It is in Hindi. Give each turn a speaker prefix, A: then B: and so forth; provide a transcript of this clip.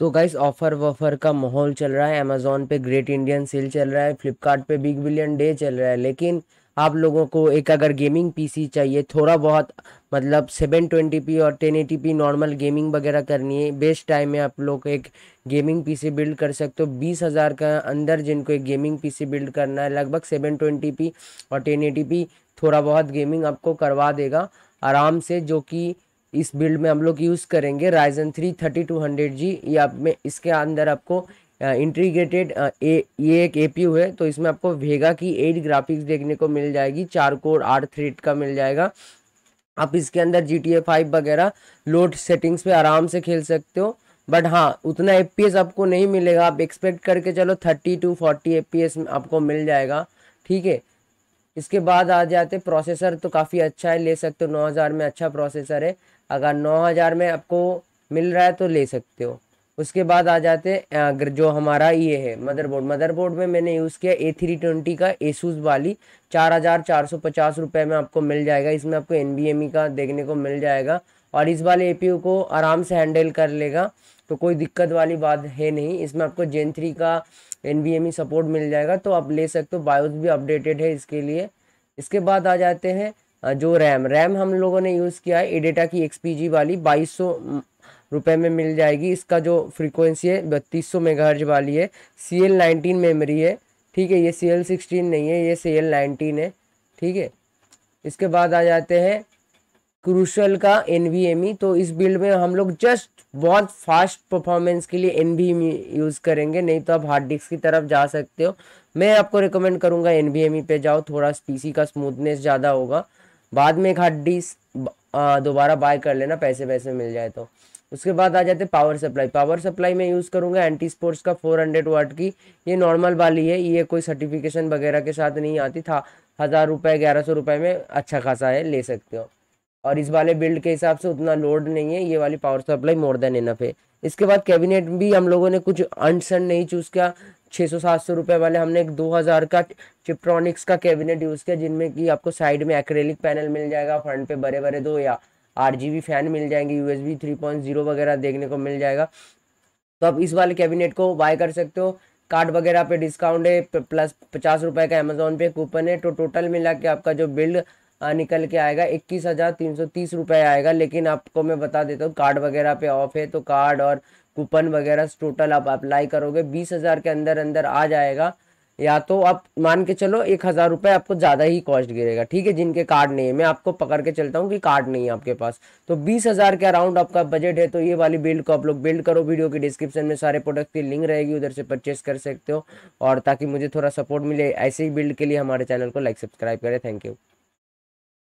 A: तो गाइस ऑफर वफर का माहौल चल रहा है अमेजोन पे ग्रेट इंडियन सेल चल रहा है फ्लिपकार्ट पे बिग बिलियन डे चल रहा है लेकिन आप लोगों को एक अगर गेमिंग पीसी चाहिए थोड़ा बहुत मतलब सेवन ट्वेंटी पी और ten eighty P normal gaming वगैरह करनी है बेस्ट टाइम में आप लोग एक गेमिंग पीसी बिल्ड कर सकते हो बीस हज़ार का अंदर जिनको एक गेमिंग पीसी बिल्ड करना है लगभग सेवन ट्वेंटी पी और टेन एटी पी थोड़ा बहुत गेमिंग आपको करवा देगा आराम से जो कि इस बिल्ड में हम लोग यूज़ करेंगे Ryzen three thirty two hundred G ये आप में इसके अंदर आपको इंटीग्रेटेड ए ये एक ए है तो इसमें आपको वेगा की एट ग्राफिक्स देखने को मिल जाएगी चार कोर आठ थ्रेड का मिल जाएगा आप इसके अंदर जी टी ए फाइव वगैरह लोड सेटिंग्स पे आराम से खेल सकते हो बट हाँ उतना एफ आपको नहीं मिलेगा आप एक्सपेक्ट करके चलो थर्टी टू फोर्टी एफ में आपको मिल जाएगा ठीक है इसके बाद आ जाते प्रोसेसर तो काफ़ी अच्छा है ले सकते हो नौ हज़ार में अच्छा प्रोसेसर है अगर नौ हज़ार में आपको मिल रहा है तो ले सकते हो उसके बाद आ जाते जो हमारा ये है मदरबोर्ड मदरबोर्ड में मैंने यूज़ किया ए थ्री ट्वेंटी का एसूस वाली चार हज़ार चार सौ पचास रुपये में आपको मिल जाएगा इसमें आपको एन बी एम ई का देखने को मिल जाएगा और इस वाले ए पी को आराम से हैंडल कर लेगा तो कोई दिक्कत वाली बात है नहीं इसमें आपको जेन थ्री का एन सपोर्ट e मिल जाएगा तो आप ले सकते हो बायोस भी अपडेटेड है इसके लिए इसके बाद आ जाते हैं जो रैम रैम हम लोगों ने यूज़ किया है एडेटा की एक्स वाली बाईस सौ रुपये में मिल जाएगी इसका जो फ्रीक्वेंसी है बत्तीस सौ वाली है सी एल नाइनटीन मेमरी है ठीक है ये सी एल सिक्सटीन नहीं है ये सी एल नाइनटीन है ठीक है इसके बाद आ जाते हैं क्रूशल का एनवीएमई e, तो इस बिल्ड में हम लोग जस्ट बहुत फास्ट परफॉर्मेंस के लिए एन यूज़ e करेंगे नहीं तो आप हार्ड डिस्क की तरफ जा सकते हो मैं आपको रिकमेंड करूँगा एनवीएमई पे जाओ थोड़ा पीसी का स्मूथनेस ज़्यादा होगा बाद में एक हार्ड डिस्क दोबारा बाय कर लेना पैसे वैसे मिल जाए तो उसके बाद आ जाते पावर सप्लाई पावर सप्लाई में यूज़ करूंगा एंटी स्पोर्ट्स का 400 हंड्रेड वाट की ये नॉर्मल वाली है ये कोई सर्टिफिकेशन वगैरह के साथ नहीं आती था हज़ार रुपए ग्यारह सौ रुपए में अच्छा खासा है ले सकते हो और इस वाले बिल्ड के हिसाब से उतना लोड नहीं है ये वाली power supply more than enough है इसके बाद कैबिनेट भी हम लोगों ने कुछ अनसन नहीं चूज़ किया 600-700 रुपए वाले हमने एक 2000 का चिप्ट्रॉनिक्स का कैबिनेट यूज़ किया जिनमें कि आपको साइड में एक्रेलिक पैनल मिल जाएगा फ्रंट पे बड़े बड़े दो या आर फैन मिल जाएंगे यू एस बी वगैरह देखने को मिल जाएगा तो आप इस वाले कैबिनेट को बाय कर सकते हो कार्ड वगैरह पे डिस्काउंट है प्लस पचास रुपए का अमेजोन पे कूपन है तो टोटल मिला के आपका जो बिल्ड निकल के आएगा इक्कीस हज़ार तीन सौ तीस रुपये आएगा लेकिन आपको मैं बता देता हूँ कार्ड वगैरह पे ऑफ है तो कार्ड और कूपन वगैरह टोटल आप अप्लाई करोगे बीस हज़ार के अंदर अंदर आ जाएगा या तो आप मान के चलो एक हज़ार रुपये आपको ज़्यादा ही कॉस्ट गिरेगा ठीक है जिनके कार्ड नहीं है मैं आपको पकड़ के चलता हूँ कि कार्ड नहीं है आपके पास तो बीस हज़ार के अराउंड आपका बजट है तो ये वाली बिल्ड को आप लोग बिल्ड करो वीडियो के डिस्क्रिप्शन में सारे प्रोडक्ट की लिंक रहेगी उधर से परचेस कर सकते हो और ताकि मुझे थोड़ा सपोर्ट मिले ऐसे ही बिल्ड के लिए हमारे चैनल को लाइक सब्सक्राइब करें थैंक यू